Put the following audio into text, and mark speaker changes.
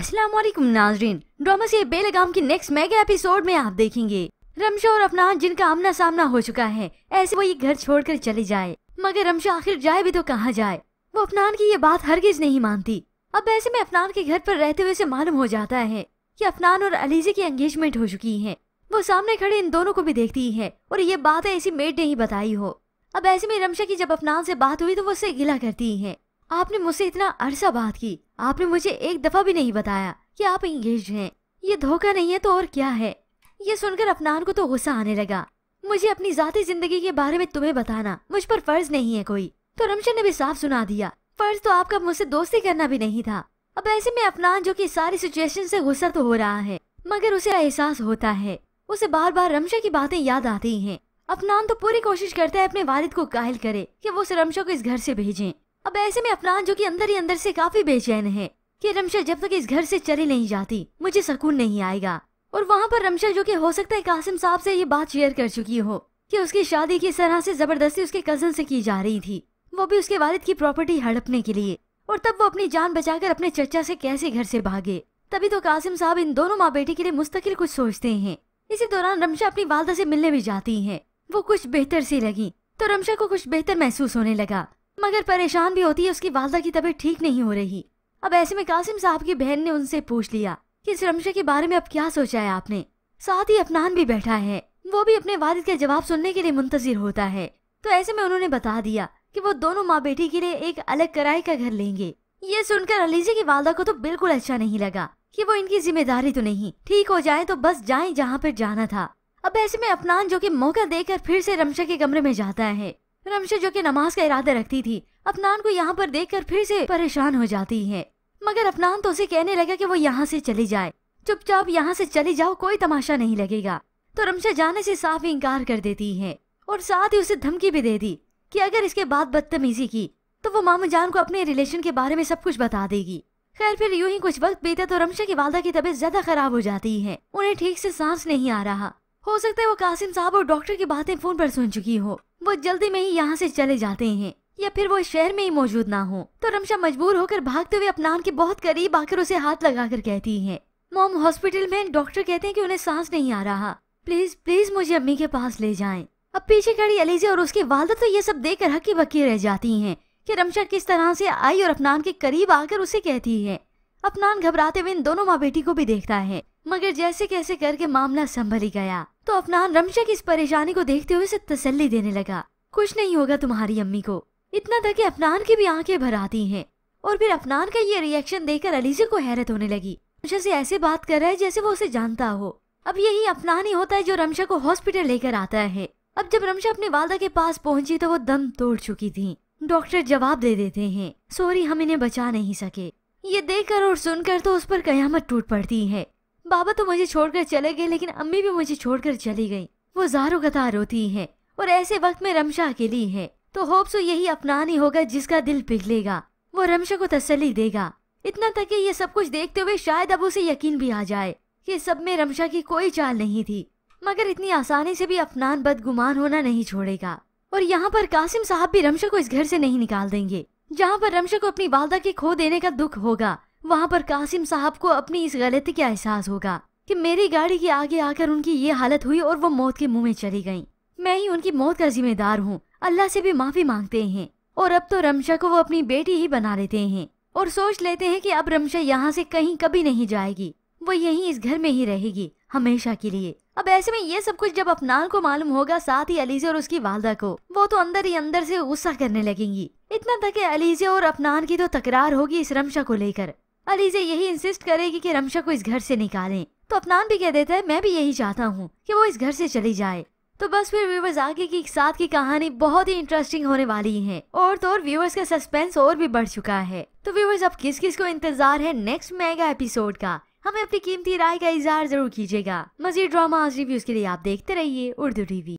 Speaker 1: असलम नाजरीन ड्रामा से बेलगाम की नेक्स्ट मेगा एपिसोड में आप देखेंगे रमशा और अपना जिनका आमना सामना हो चुका है ऐसे वो ये घर छोड़कर चले जाए मगर रमशा आखिर जाए भी तो कहाँ जाए वो अफनान की ये बात हरगिज नहीं मानती अब ऐसे में अफनान के घर पर रहते हुए से मालूम हो जाता है कि अफनान और अलीजे की एंगेजमेंट हो चुकी है वो सामने खड़े इन दोनों को भी देखती है और ये बात ऐसी मेड ने ही बताई हो अब ऐसे में रमशा की जब अफनान से बात हुई तो वो उससे गिला करती है आपने मुझसे इतना अरसा बात की आपने मुझे एक दफा भी नहीं बताया कि आप इंगेज हैं ये धोखा नहीं है तो और क्या है ये सुनकर अफनान को तो गुस्सा आने लगा मुझे अपनी जाती जिंदगी के बारे में तुम्हें बताना मुझ पर फर्ज नहीं है कोई तो रमशन ने भी साफ सुना दिया फर्ज तो आपका मुझसे दोस्ती करना भी नहीं था अब ऐसे में अफनान जो कि सारी सिचुएशन से गुस्सा तो हो रहा है मगर उसे एहसास होता है उसे बार बार रमशा की बातें याद आती है अफनान तो पूरी कोशिश करता है अपने वालिद को कायल करे कि वो उसे रमशा को इस घर से भेजें अब ऐसे में अपना जो कि अंदर ही अंदर से काफी बेचैन है कि रमशा जब तक इस घर से चली नहीं जाती मुझे सुकून नहीं आएगा और वहाँ पर रमशा जो कि हो सकता है कासिम साहब से ये बात शेयर कर चुकी हो कि उसकी शादी किस तरह से जबरदस्ती उसके कजन से की जा रही थी वो भी उसके वालिद की प्रॉपर्टी हड़पने के लिए और तब वो अपनी जान बचाकर अपने चचा से कैसे घर से भागे तभी तो कासिम साहब इन दोनों माँ बेटी के लिए मुस्तकिल कुछ सोचते हैं इसी दौरान रमशा अपनी वालदा से मिलने भी जाती है वो कुछ बेहतर सी लगी तो रमशा को कुछ बेहतर महसूस होने लगा मगर परेशान भी होती है उसकी वालदा की तबीयत ठीक नहीं हो रही अब ऐसे में कासिम साहब की बहन ने उनसे पूछ लिया कि इस रमशा के बारे में अब क्या सोचा है आपने साथ ही अपनान भी बैठा है वो भी अपने वालिद के जवाब सुनने के लिए मुंतजिर होता है तो ऐसे में उन्होंने बता दिया कि वो दोनों माँ बेटी के लिए एक अलग कराई का घर लेंगे ये सुनकर अलीजे की वालदा को तो बिल्कुल अच्छा नहीं लगा कि वो इनकी जिम्मेदारी तो नहीं ठीक हो जाए तो बस जाए जहाँ पर जाना था अब ऐसे में अपनान जो कि मौका देकर फिर से रमशा के कमरे में जाता है रमशा जो कि नमाज का इरादा रखती थी अपनान को यहाँ पर देखकर फिर से परेशान हो जाती है मगर अपनान तो उसे कहने लगा कि वो यहाँ से चली जाए चुपचाप यहाँ से चली जाओ कोई तमाशा नहीं लगेगा तो रमशा जाने से साफ इनकार कर देती है और साथ ही उसे धमकी भी दे दी कि अगर इसके बाद बदतमीजी की तो वो मामू जान को अपने रिलेशन के बारे में सब कुछ बता देगी खैर फिर यूं ही कुछ वक्त बीता तो रमशा की वालदा की तबीयत ज्यादा खराब हो जाती है उन्हें ठीक से सांस नहीं आ रहा हो सकता है वो कासिम साहब और डॉक्टर की बातें फोन पर सुन चुकी हो वो जल्दी में ही यहाँ से चले जाते हैं या फिर वो शहर में ही मौजूद ना हो तो रमशा मजबूर होकर भागते हुए अपनान के बहुत करीब आकर उसे हाथ लगाकर कहती है मोम हॉस्पिटल में डॉक्टर कहते हैं कि उन्हें सांस नहीं आ रहा प्लीज प्लीज मुझे अम्मी के पास ले जाएं। अब पीछे खड़ी अलीजे और उसकी वालदा तो ये सब कर हकी बक्की रह जाती है कि रमशा किस तरह से आई और अपनान के करीब आकर उसे कहती है अपनान घबराते हुए इन दोनों माँ बेटी को भी देखता है मगर जैसे कैसे करके मामला संभल ही गया तो अफनान रमशा की इस परेशानी को देखते हुए उसे तसल्ली देने लगा कुछ नहीं होगा तुम्हारी अम्मी को इतना था कि अफनान की भी आंखें भर आती हैं और फिर अफनान का ये रिएक्शन देखकर अलीजा को हैरत होने लगी रमशा से ऐसे बात कर रहा है जैसे वो उसे जानता हो अब यही अफनान ही होता है जो रमशा को हॉस्पिटल लेकर आता है अब जब रमशा अपने वालदा के पास पहुंची तो वो दम तोड़ चुकी थी डॉक्टर जवाब दे देते हैं सॉरी हम इन्हें बचा नहीं सके ये देखकर और सुनकर तो उस पर कयामत टूट पड़ती है बाबा तो मुझे छोड़कर चले गए लेकिन अम्मी भी मुझे छोड़कर चली गई वो जारो कतार होती हैं और ऐसे वक्त में रमशा अकेली है तो सो यही नहीं होगा जिसका दिल पिघलेगा वो रमशा को तसली देगा इतना तक ये सब कुछ देखते हुए शायद अब उसे यकीन भी आ जाए कि सब में रमशा की कोई चाल नहीं थी मगर इतनी आसानी से भी अपनान बदगुमान होना नहीं छोड़ेगा और यहाँ पर कासिम साहब भी रमशा को इस घर से नहीं निकाल देंगे जहाँ पर रमशा को अपनी वालदा के खो देने का दुख होगा वहाँ पर कासिम साहब को अपनी इस गलती का एहसास होगा कि मेरी गाड़ी के आगे आकर उनकी ये हालत हुई और वो मौत के मुंह में चली गयी मैं ही उनकी मौत का जिम्मेदार हूँ अल्लाह से भी माफी मांगते हैं और अब तो रमशा को वो अपनी बेटी ही बना लेते हैं और सोच लेते हैं कि अब रमशा यहाँ से कहीं कभी नहीं जाएगी वो यहीं इस घर में ही रहेगी हमेशा के लिए अब ऐसे में ये सब कुछ जब अपनान को मालूम होगा साथ ही अलीजे और उसकी वालदा को वो तो अंदर ही अंदर से गुस्सा करने लगेंगी इतना तक कि अलीजे और अपनान की तो तकरार होगी इस रमशा को लेकर अलीजा यही इंसिस्ट करेगी कि रमशा को इस घर से निकालें तो अपनान भी कह देता है मैं भी यही चाहता हूँ कि वो इस घर से चली जाए तो बस फिर व्यूवर्स आगे की साथ की कहानी बहुत ही इंटरेस्टिंग होने वाली है और तो और व्यूवर्स का सस्पेंस और भी बढ़ चुका है तो व्यूवर्स अब किस किस को इंतजार है नेक्स्ट मेगा एपिसोड का हमें अपनी कीमती राय का इजहार जरूर कीजिएगा मजीद ड्रामा रिव्यूज के लिए आप देखते रहिए उर्दू टीवी